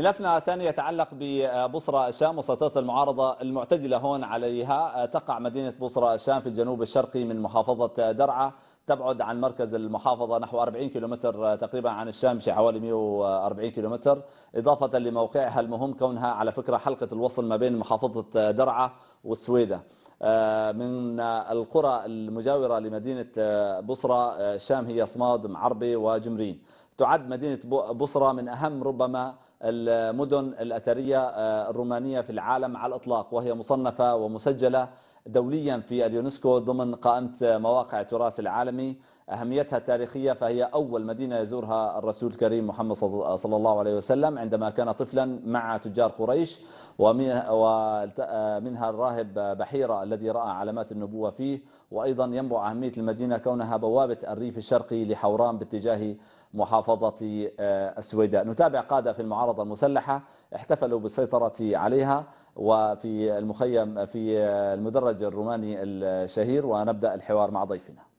ملفنا الثاني يتعلق ببصرة الشام وسيطرة المعارضة المعتدلة هون عليها تقع مدينة بصرة الشام في الجنوب الشرقي من محافظة درعا تبعد عن مركز المحافظة نحو 40 كيلومتر تقريبا عن الشام حوالي 140 كيلومتر إضافة لموقعها المهم كونها على فكرة حلقة الوصل ما بين محافظة درعا والسويدة آه، من القرى المجاورة لمدينة آه، بصرة آه، الشام هي صماد معربي وجمرين تعد مدينة بصرة من أهم ربما المدن الأثرية آه، الرومانية في العالم على الإطلاق وهي مصنفة ومسجلة دوليا في اليونسكو ضمن قائمة مواقع التراث العالمي أهميتها التاريخية فهي أول مدينة يزورها الرسول الكريم محمد صلى الله عليه وسلم عندما كان طفلا مع تجار قريش ومنها الراهب بحيرة الذي رأى علامات النبوة فيه وأيضا ينبع أهمية المدينة كونها بوابة الريف الشرقي لحوران باتجاه محافظة آه، السويداء نتابع قادة في المعارضة المسلحة احتفلوا بالسيطرة عليها وفي المخيم في المدرج الروماني الشهير ونبدأ الحوار مع ضيفنا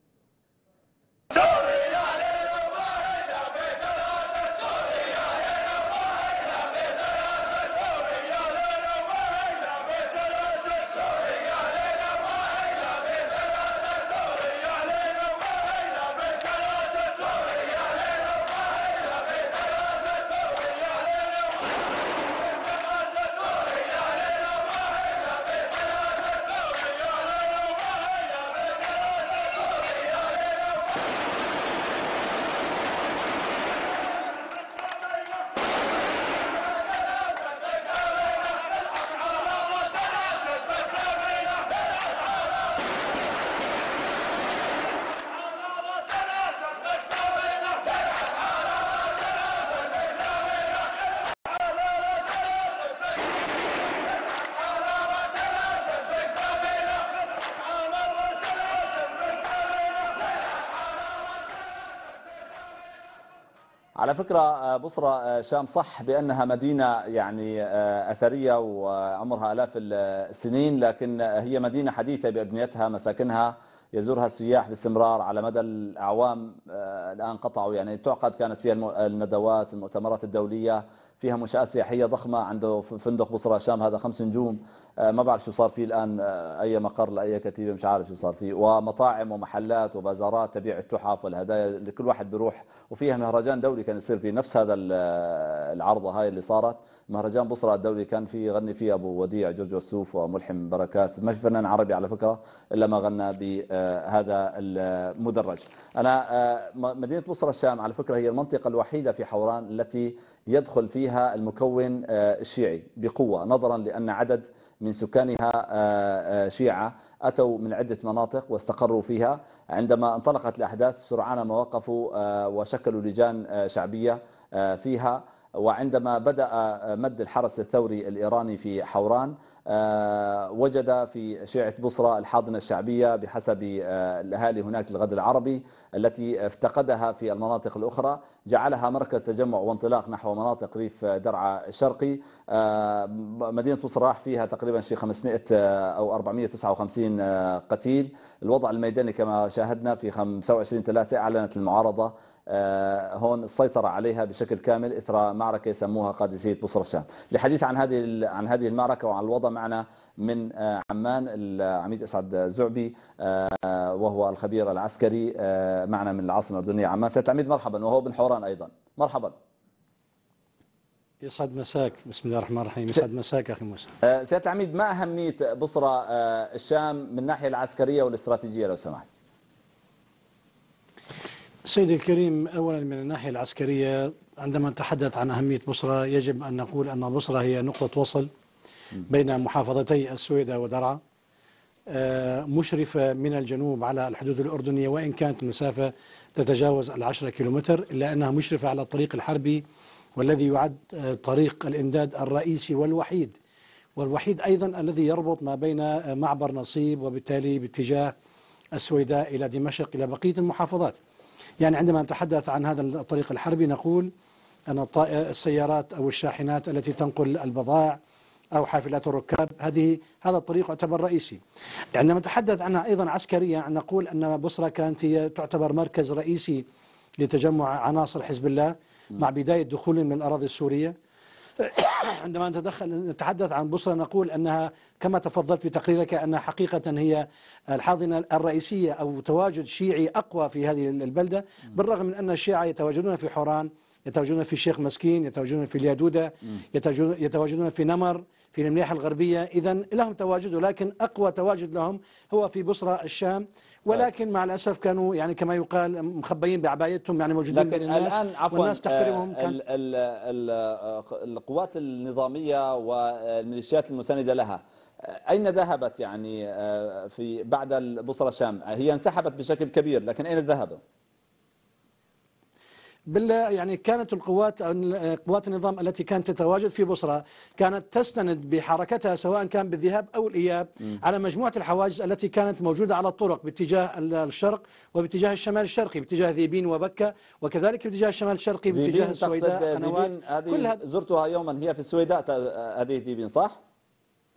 على فكرة آه، بصرة آه، شام صح بأنها مدينة يعني آه، أثرية وعمرها آلاف السنين لكن هي مدينة حديثة بأبنيتها مساكنها يزورها السياح باستمرار على مدى الأعوام الآن قطعوا يعني تعقد كانت فيها الندوات المؤتمرات الدولية فيها منشات سياحيه ضخمه عنده فندق بصره الشام هذا خمس نجوم آه، ما بعرف شو صار فيه الان آه، اي مقر لاي كتيبه مش عارف شو صار فيه ومطاعم ومحلات وبازارات تبيع التحف والهدايا اللي كل واحد بيروح وفيها مهرجان دولي كان يصير فيه نفس هذا آه، العرضه هاي اللي صارت مهرجان بصره الدولي كان فيه غني فيه ابو وديع جورج وسوف وملحم بركات ما في فنان عربي على فكره الا ما غنى بهذا المدرج انا مدينه بصره الشام على فكره هي المنطقه الوحيده في حوران التي يدخل فيها المكون آه، الشيعي بقوة نظرا لأن عدد من سكانها آه، آه، شيعة أتوا من عدة مناطق واستقروا فيها عندما انطلقت الأحداث سرعان ما وقفوا وشكلوا لجان شعبية فيها وعندما بدأ آه، مد الحرس الثوري الإيراني في حوران آه، وجد في شيعة بصرة الحاضنة الشعبية بحسب آه، الأهالي هناك الغد العربي التي افتقدها في المناطق الأخرى جعلها مركز تجمع وانطلاق نحو مناطق ريف درعا الشرقي مدينة بصرة راح فيها تقريبا شيء 500 أو 459 قتيل الوضع الميداني كما شاهدنا في 25 3 أعلنت المعارضة آه، هون السيطرة عليها بشكل كامل إثر معركة يسموها قادسية بصرة الشام للحديث عن هذه عن هذه المعركة وعن الوضع معنا من آه، عمان العميد أسعد زعبي آه، وهو الخبير العسكري معنا من العاصمة الأردنية عمان سيد العميد مرحبا وهو بن حوران أيضا مرحبا يسعد مساك بسم الله الرحمن الرحيم يسعد مساك أخي موسى سيد العميد ما أهمية بصرة الشام من الناحية العسكرية والاستراتيجية لو سمحت سيدي الكريم أولا من الناحية العسكرية عندما نتحدث عن أهمية بصرة يجب أن نقول أن بصرة هي نقطة وصل بين محافظتي السويدة ودرعا آه، مشرفة من الجنوب على الحدود الأردنية وإن كانت المسافة تتجاوز العشرة كيلومتر إلا أنها مشرفة على الطريق الحربي والذي يعد آه، طريق الإمداد الرئيسي والوحيد والوحيد أيضا الذي يربط ما بين آه، معبر نصيب وبالتالي باتجاه السويداء إلى دمشق إلى بقية المحافظات يعني عندما نتحدث عن هذا الطريق الحربي نقول أن السيارات أو الشاحنات التي تنقل البضائع أو حافلات الركاب هذه هذا الطريق يعتبر رئيسي عندما نتحدث عنها أيضا عسكريا نقول أن بصرة كانت هي تعتبر مركز رئيسي لتجمع عناصر حزب الله مع بداية دخول من الأراضي السورية عندما نتدخل نتحدث عن بصرة نقول أنها كما تفضلت بتقريرك أنها حقيقة هي الحاضنة الرئيسية أو تواجد شيعي أقوى في هذه البلدة بالرغم من أن الشيعة يتواجدون في حوران يتواجدون في الشيخ مسكين يتواجدون في اليادودة يتواجدون في نمر في المليحة الغربية إذا لهم تواجد ولكن أقوى تواجد لهم هو في بصرة الشام ولكن مع الأسف كانوا يعني كما يقال مخبيين بعبايتهم يعني موجودين بين الناس الآن عفوا والناس تحترمهم آه، كان آه، القوات النظامية والميليشيات المساندة لها أين ذهبت يعني آه، في بعد البصرة الشام هي انسحبت بشكل كبير لكن أين ذهبوا؟ بال يعني كانت القوات قوات النظام التي كانت تتواجد في بصرة كانت تستند بحركتها سواء كان بالذهاب أو الإياب م. على مجموعة الحواجز التي كانت موجودة على الطرق باتجاه الشرق وباتجاه الشمال الشرقي باتجاه ذيبين وبكة وكذلك باتجاه الشمال الشرقي باتجاه السويداء قنوات كلها زرتها يوما هي في السويداء هذه ذيبين صح؟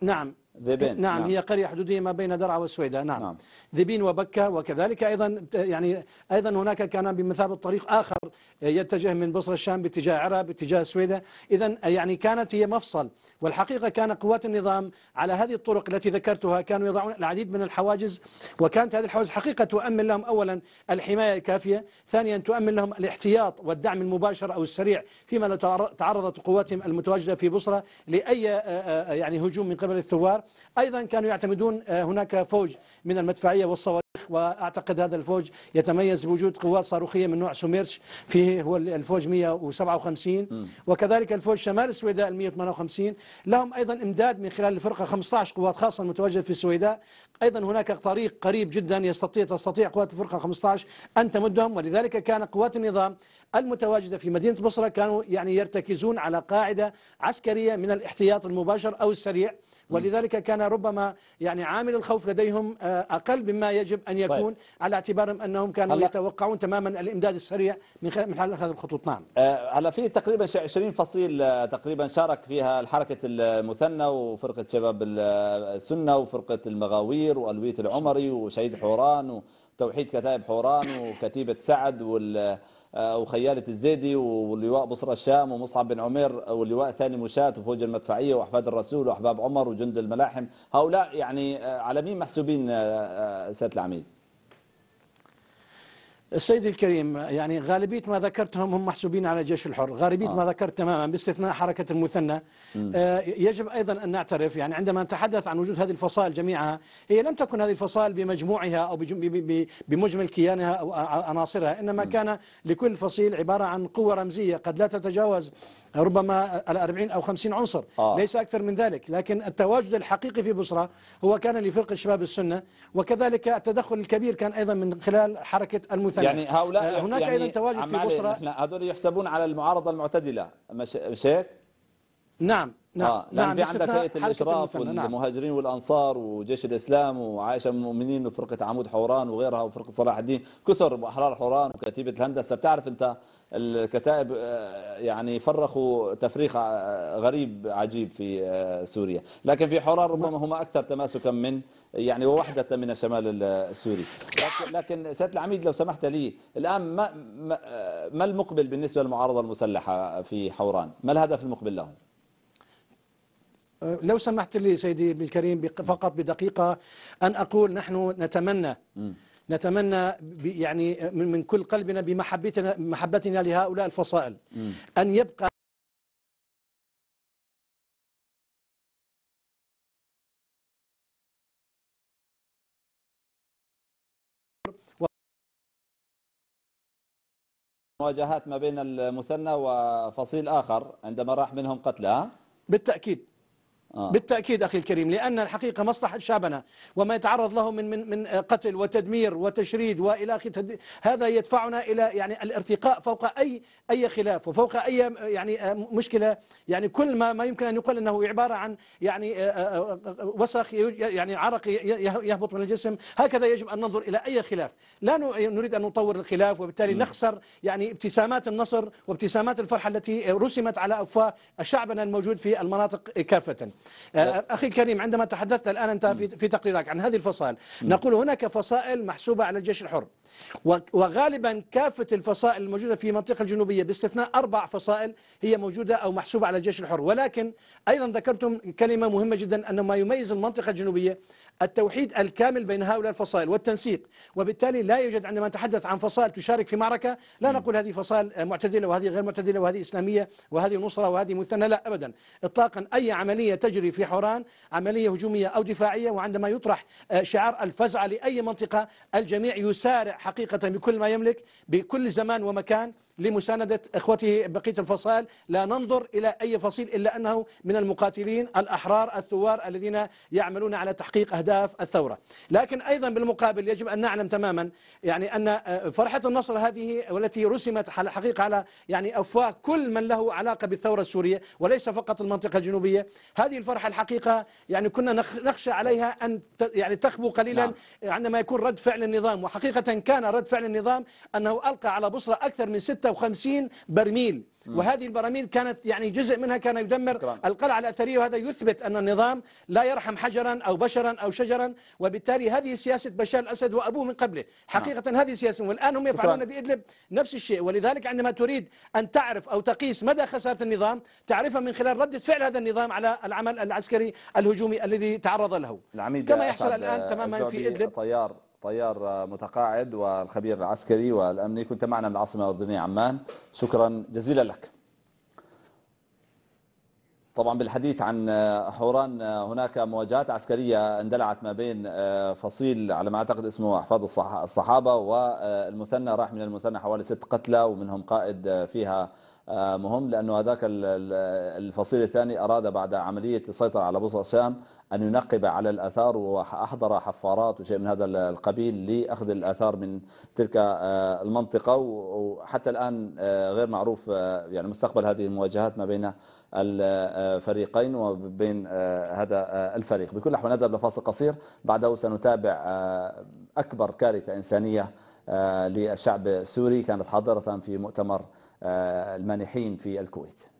نعم ذبين نعم, نعم هي قرية حدودية ما بين درعا والسويداء نعم, نعم ذبين وبكة وكذلك أيضا يعني أيضا هناك كان بمثابة طريق آخر آه، يتجه من بصر الشام باتجاه عرب باتجاه السويداء إذا آه، يعني كانت هي مفصل والحقيقة كان قوات النظام على هذه الطرق التي ذكرتها كانوا يضعون العديد من الحواجز وكانت هذه الحواجز حقيقة تؤمن لهم أولا الحماية الكافية ثانيا تؤمن لهم الاحتياط والدعم المباشر أو السريع فيما لو تعرضت قواتهم المتواجدة في بصرة لأي آه، يعني هجوم من قبل الثوار أيضا كانوا يعتمدون آه، هناك فوج من المدفعية والصواريخ واعتقد هذا الفوج يتميز بوجود قوات صاروخيه من نوع سوميرش فيه هو الفوج 157 وكذلك الفوج شمال السويداء 158 لهم ايضا امداد من خلال الفرقه 15 قوات خاصه متواجده في السويداء أيضا هناك طريق قريب جدا يستطيع تستطيع قوات الفرقة 15 أن تمدهم ولذلك كان قوات النظام المتواجدة في مدينة بصرة كانوا يعني يرتكزون على قاعدة عسكرية من الاحتياط المباشر أو السريع ولذلك كان ربما يعني عامل الخوف لديهم آه، أقل مما يجب أن طيب. يكون طيب. على اعتبار أنهم كانوا يتوقعون تماما الإمداد السريع من من خلال هذه الخطوط نعم آه، هلا في تقريبا 20 فصيل آه، تقريبا شارك فيها الحركة المثنى وفرقة شباب السنة وفرقة المغاوية العصير والويت العمري وسيد حوران وتوحيد كتائب حوران وكتيبة سعد وال آه، وخيالة الزيدي واللواء بصر الشام ومصعب بن عمير واللواء الثاني مشاة وفوج المدفعية وأحفاد الرسول وأحباب عمر وجند الملاحم هؤلاء يعني آه، على مين محسوبين آه، سيادة العميد السيد الكريم يعني غالبية ما ذكرتهم هم محسوبين على الجيش الحر غالبية آه. ما ذكرت تماما باستثناء حركة المثنى آه يجب أيضا أن نعترف يعني عندما نتحدث عن وجود هذه الفصائل جميعها هي لم تكن هذه الفصائل بمجموعها أو بمجمل كيانها أو عناصرها إنما م. كان لكل فصيل عبارة عن قوة رمزية قد لا تتجاوز ربما الأربعين أو خمسين عنصر آه. ليس أكثر من ذلك لكن التواجد الحقيقي في بصرة هو كان لفرقة شباب السنة وكذلك التدخل الكبير كان أيضا من خلال حركة المثنى يعني هؤلاء آه، هناك يعني أيضا تواجد في بصرة هذول يحسبون على المعارضة المعتدلة مش هيك؟ نعم نعم آه. نعم في عندك هيئه الاشراف نعم. والمهاجرين نعم. والانصار وجيش الاسلام وعائشه المؤمنين وفرقه عمود حوران وغيرها وفرقه صلاح الدين كثر واحرار حوران وكتيبه الهندسه بتعرف انت الكتائب آه، يعني فرخوا تفريخ آه، غريب عجيب في آه، سوريا لكن في حوران نعم. ربما هم اكثر تماسكا من يعني ووحدة من الشمال السوري لكن سيادة العميد لو سمحت لي الآن ما, ما المقبل بالنسبة للمعارضة المسلحة في حوران ما الهدف المقبل لهم أه، لو سمحت لي سيدي الكريم نعم. فقط بدقيقة أن أقول نحن نتمنى نتمنى يعني من كل قلبنا بمحبتنا محبتنا لهؤلاء الفصائل أن يبقى مواجهات ما بين المثنى وفصيل آخر عندما راح منهم قتلى بالتأكيد آه. بالتأكيد أخي الكريم لأن الحقيقة مصلحة شعبنا وما يتعرض له من من من قتل وتدمير وتشريد وإلى آخره هذا يدفعنا إلى يعني الارتقاء فوق أي أي خلاف وفوق أي يعني مشكلة يعني كل ما ما يمكن أن يقال أنه عبارة عن يعني آه، آه، آه، وسخ يعني عرق يهبط من الجسم هكذا يجب أن ننظر إلى أي خلاف لا نريد أن نطور الخلاف وبالتالي م. نخسر يعني ابتسامات النصر وابتسامات الفرحة التي رسمت على أفواه شعبنا الموجود في المناطق كافة آه، أخي الكريم عندما تحدثت الآن أنت في تقريرك عن هذه الفصائل نقول هناك فصائل محسوبة على الجيش الحر وغالبا كافة الفصائل الموجودة في المنطقة الجنوبية باستثناء أربع فصائل هي موجودة أو محسوبة على الجيش الحر ولكن أيضا ذكرتم كلمة مهمة جدا أن ما يميز المنطقة الجنوبية التوحيد الكامل بين هؤلاء الفصائل والتنسيق وبالتالي لا يوجد عندما نتحدث عن فصائل تشارك في معركة لا نقول هذه فصائل معتدلة وهذه غير معتدلة وهذه إسلامية وهذه نصرة وهذه مثنى لا أبدا إطلاقا أي عملية تجري يجري في حوران عملية هجومية أو دفاعية وعندما يطرح آه، شعار الفزعة لأي منطقة الجميع يسارع حقيقة بكل ما يملك بكل زمان ومكان لمساندة إخوته بقية الفصائل لا ننظر إلى أي فصيل إلا أنه من المقاتلين الأحرار الثوار الذين يعملون على تحقيق أهداف الثورة لكن أيضا بالمقابل يجب أن نعلم تماما يعني أن آه، فرحة النصر هذه والتي رسمت حقيقه على يعني أفواه كل من له علاقة بالثورة السورية وليس فقط المنطقة الجنوبية هذه هذه الفرحة الحقيقة يعني كنا نخشى عليها أن يعني تخبو قليلا نعم. عندما يكون رد فعل النظام وحقيقة كان رد فعل النظام أنه ألقى على بصرة أكثر من 56 برميل وهذه البراميل كانت يعني جزء منها كان يدمر طبعا. القلعة الأثرية وهذا يثبت أن النظام لا يرحم حجرا أو بشرا أو شجرا وبالتالي هذه سياسة بشار الأسد وأبوه من قبله نعم. حقيقة نعم. هذه سياسة والآن هم يفعلون بإدلب نفس الشيء ولذلك عندما تريد أن تعرف أو تقيس مدى خسارة النظام تعرفها من خلال ردة فعل هذا النظام على العمل العسكري الهجومي الذي تعرض له كما يحصل الآن تماما في إدلب طيار طيار متقاعد والخبير العسكري والأمني كنت معنا من العاصمة الأردنية عمان شكرا جزيلا لك طبعا بالحديث عن حوران هناك مواجهات عسكرية اندلعت ما بين آه، فصيل على ما أعتقد اسمه أحفاد الصحابة والمثنى راح من المثنى حوالي ست قتلى ومنهم قائد آه، فيها آه، مهم لأنه هذاك الفصيل الثاني أراد بعد عملية السيطرة على بوصسام أن ينقب على الأثار وأحضر حفارات وشيء من هذا القبيل لأخذ الأثار من تلك آه، المنطقة وحتى الآن آه، غير معروف يعني مستقبل هذه المواجهات ما بين الفريقين وبين هذا الفريق بكل الأحوال نذهب لفاصل قصير بعده سنتابع أكبر كارثة إنسانية للشعب السوري كانت حاضرة في مؤتمر آه، المانحين في الكويت